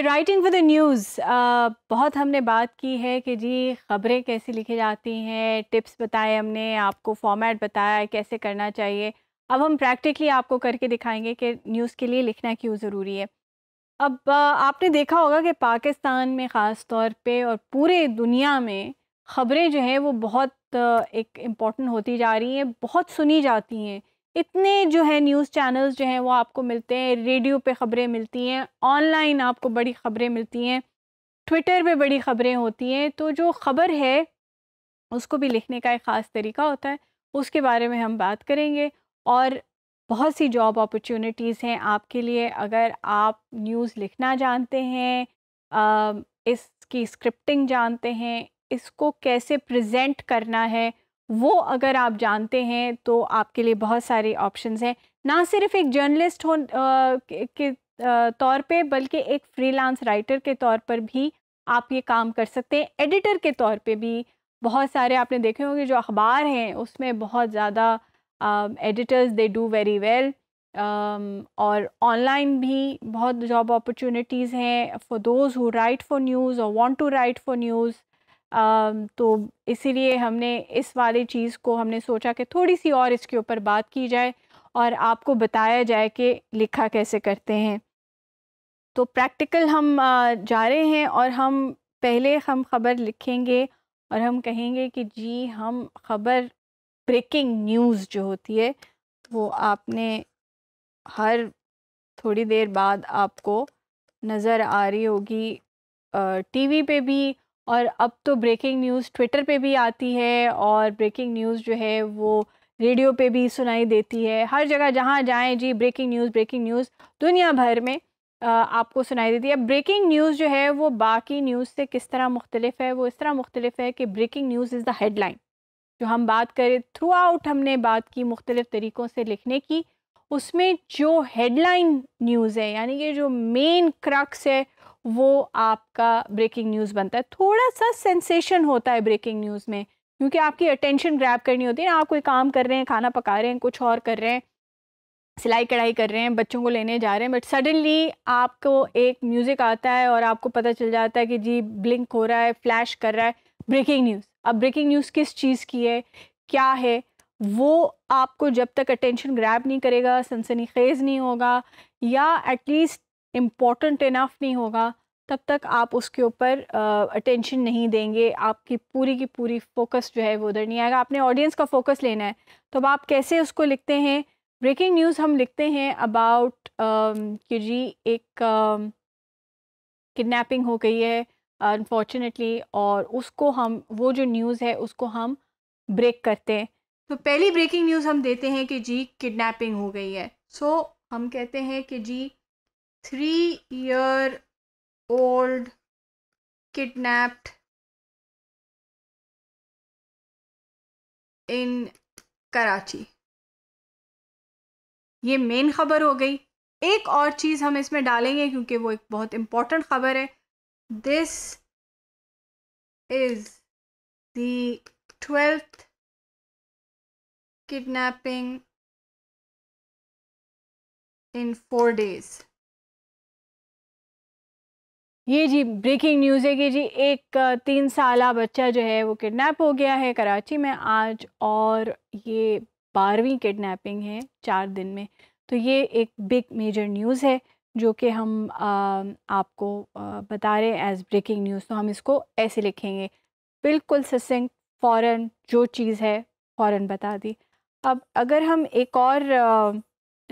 We writing for the news बहुत हमने बात की है कि जी ख़बरें कैसे लिखी जाती हैं टिप्स बताए हमने आपको फॉर्मेट बताया कैसे करना चाहिए अब हम प्रैक्टिकली आपको करके दिखाएंगे कि न्यूज़ के लिए लिखना क्यों ज़रूरी है अब आपने देखा होगा कि पाकिस्तान में ख़ास तौर पे और पूरे दुनिया में ख़बरें जो हैं वो बहुत एक इम्पॉर्टेंट होती जा रही हैं बहुत सुनी जाती हैं इतने जो है न्यूज़ चैनल्स जो हैं वो आपको मिलते हैं रेडियो पे खबरें मिलती हैं ऑनलाइन आपको बड़ी खबरें मिलती हैं ट्विटर पे बड़ी खबरें होती हैं तो जो ख़बर है उसको भी लिखने का एक ख़ास तरीका होता है उसके बारे में हम बात करेंगे और बहुत सी जॉब अपॉर्चुनिटीज़ हैं आपके लिए अगर आप न्यूज़ लिखना जानते हैं इसकी स्क्रिप्टिंग जानते हैं इसको कैसे प्रजेंट करना है वो अगर आप जानते हैं तो आपके लिए बहुत सारे ऑप्शंस हैं ना सिर्फ एक जर्नलिस्ट हो के तौर पे बल्कि एक फ्रीलांस राइटर के तौर पर भी आप ये काम कर सकते हैं एडिटर के तौर पे भी बहुत सारे आपने देखे होंगे जो अखबार हैं उसमें बहुत ज़्यादा editors they do very well और ऑनलाइन भी बहुत जॉब अपॉर्चुनिटीज़ हैं for those who write for news और want to write for news तो इसीलिए हमने इस वाली चीज़ को हमने सोचा कि थोड़ी सी और इसके ऊपर बात की जाए और आपको बताया जाए कि लिखा कैसे करते हैं तो प्रैक्टिकल हम जा रहे हैं और हम पहले हम ख़बर लिखेंगे और हम कहेंगे कि जी हम ख़बर ब्रेकिंग न्यूज़ जो होती है वो आपने हर थोड़ी देर बाद आपको नज़र आ रही होगी टीवी पे भी और अब तो ब्रेकिंग न्यूज़ ट्विटर पे भी आती है और ब्रेकिंग न्यूज़ जो है वो रेडियो पे भी सुनाई देती है हर जगह जहाँ जाएँ जी ब्रेकिंग न्यूज़ ब्रेकिंग न्यूज़ दुनिया भर में आपको सुनाई देती है अब ब्रेकिंग न्यूज़ जो है वो बाकी न्यूज़ से किस तरह मुख्तलिफ है वो इस तरह मुख्तलिफ है कि breaking news is the headline जो हम बात करें थ्रू आउट हमने बात की मुख्तलिफ तरीक़ों से लिखने की उसमें जो हेडलाइन न्यूज़ है यानी कि जो मेन क्रक्स है वो आपका ब्रेकिंग न्यूज़ बनता है थोड़ा सा सेंसेशन होता है ब्रेकिंग न्यूज़ में क्योंकि आपकी अटेंशन ग्रैप करनी होती है ना आप कोई काम कर रहे हैं खाना पका रहे हैं कुछ और कर रहे हैं सिलाई कढ़ाई कर रहे हैं बच्चों को लेने जा रहे हैं बट सडनली आपको एक म्यूज़िक आता है और आपको पता चल जाता है कि जी ब्लिंक हो रहा है फ्लैश कर रहा है ब्रेकिंग न्यूज़ अब ब्रेकिंग न्यूज़ किस चीज़ की है क्या है वो आपको जब तक अटेंशन ग्रैप नहीं करेगा सनसनी खेज़ नहीं होगा या एटलीस्ट इम्पॉर्टेंट इनफ नहीं होगा तब तक आप उसके ऊपर अटेंशन नहीं देंगे आपकी पूरी की पूरी फोकस जो है वो उधर नहीं आएगा आपने ऑडियंस का फोकस लेना है तो अब आप कैसे उसको लिखते हैं ब्रेकिंग न्यूज़ हम लिखते हैं अबाउट कि जी एक किडनैपिंग हो गई है अनफॉर्चुनेटली और उसको हम वो जो न्यूज़ है उसको हम ब्रेक करते हैं तो पहली ब्रेकिंग न्यूज़ हम देते हैं कि जी किडनैपिंग हो गई है सो so, हम कहते हैं कि जी three year old kidnapped in Karachi ये मेन खबर हो गई एक और चीज़ हम इसमें डालेंगे क्योंकि वो एक बहुत इम्पोर्टेंट खबर है this is the twelfth kidnapping in four days ये जी ब्रेकिंग न्यूज़ है कि जी एक तीन साल बच्चा जो है वो किडनैप हो गया है कराची में आज और ये बारहवीं किडनैपिंग है चार दिन में तो ये एक बिग मेजर न्यूज़ है जो कि हम आ, आपको आ, बता रहे हैं एज ब्रेकिंग न्यूज़ तो हम इसको ऐसे लिखेंगे बिल्कुल ससिंग फ़ौर जो चीज़ है फ़ौर बता दी अब अगर हम एक और आ,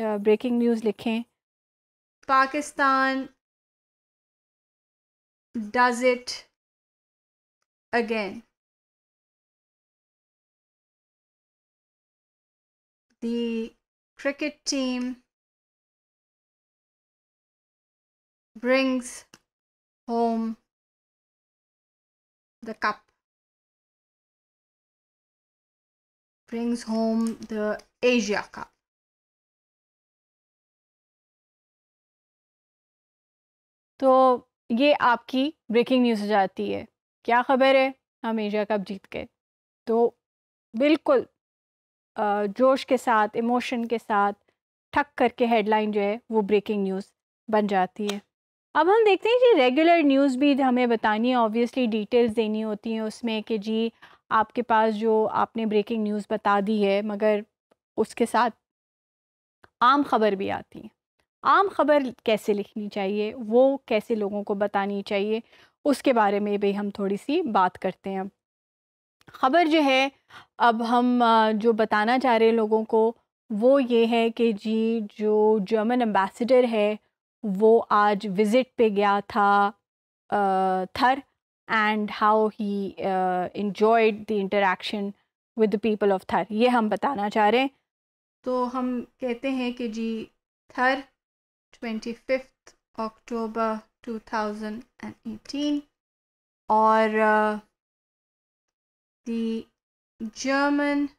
ब्रेकिंग न्यूज़ लिखें Pakistan does it again. The cricket team brings home the cup brings home the asia cup So. ये आपकी ब्रेकिंग न्यूज़ हो जाती है क्या खबर है हम एशिया कप जीत गए तो बिल्कुल जोश के साथ इमोशन के साथ ठक करके हेडलाइन जो है वो ब्रेकिंग न्यूज़ बन जाती है अब हम देखते हैं कि रेगुलर न्यूज़ भी हमें बतानी है ऑब्वियसली डिटेल्स देनी होती हैं उसमें कि जी आपके पास जो आपने ब्रेकिंग न्यूज़ बता दी है मगर उसके साथ आम खबर भी आती है आम खबर कैसे लिखनी चाहिए वो कैसे लोगों को बतानी चाहिए उसके बारे में भी हम थोड़ी सी बात करते हैं खबर जो है अब हम जो बताना चाह रहे हैं लोगों को वो ये है कि जी जो जर्मन एम्बेसडर है वो आज विज़िट पे गया था Thar and how he enjoyed the interaction with the people of Thar ये हम बताना चाह रहे हैं तो हम कहते हैं कि जी थर 25th October 2018 or uh, the German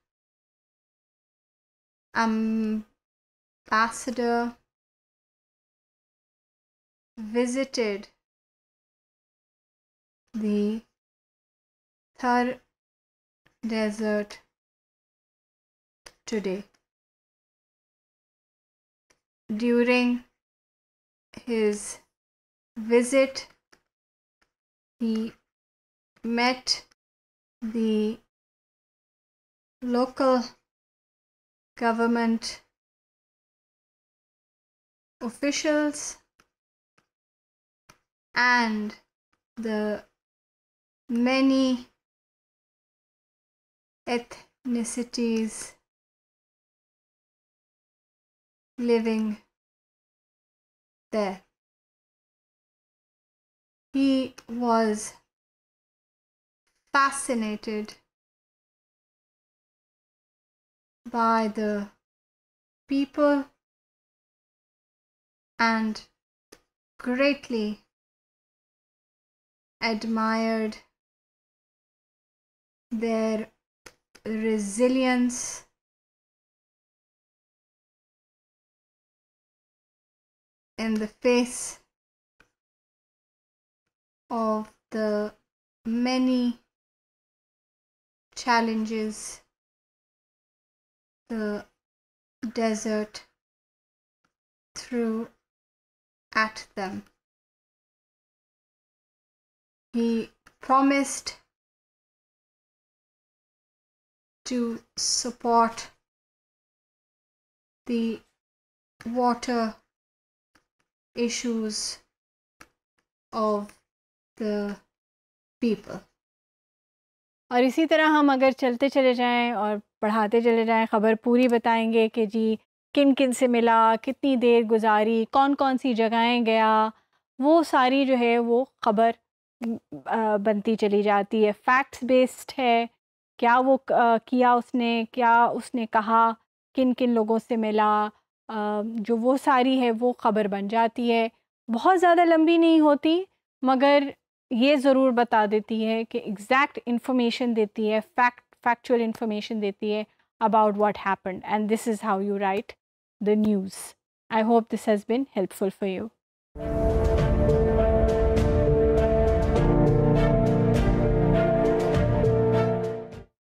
ambassador visited the Thar desert today during his visit, he met the local government officials and the many ethnicities living there. He was fascinated by the people and greatly admired their resilience in the face of the many challenges the desert threw at them. He promised to support the water issues of the people. और इसी तरह हम अगर चलते चले जाएं और पढ़ाते चले जाएं ख़बर पूरी बताएंगे कि जी किन किन से मिला कितनी देर गुजारी कौन कौन सी जगहें गया वो सारी जो है वो ख़बर बनती चली जाती है फैक्ट्स बेस्ड है क्या वो किया उसने क्या उसने कहा किन किन लोगों से मिला जो वो सारी है वो ख़बर बन जाती है बहुत ज़्यादा लंबी नहीं होती मगर ये ज़रूर बता देती है कि एग्जैक्ट इन्फॉर्मेशन देती है फैक्ट फैक्चुअल इन्फॉर्मेशन देती है about what happen and this is how you write the news I hope this has been helpful for you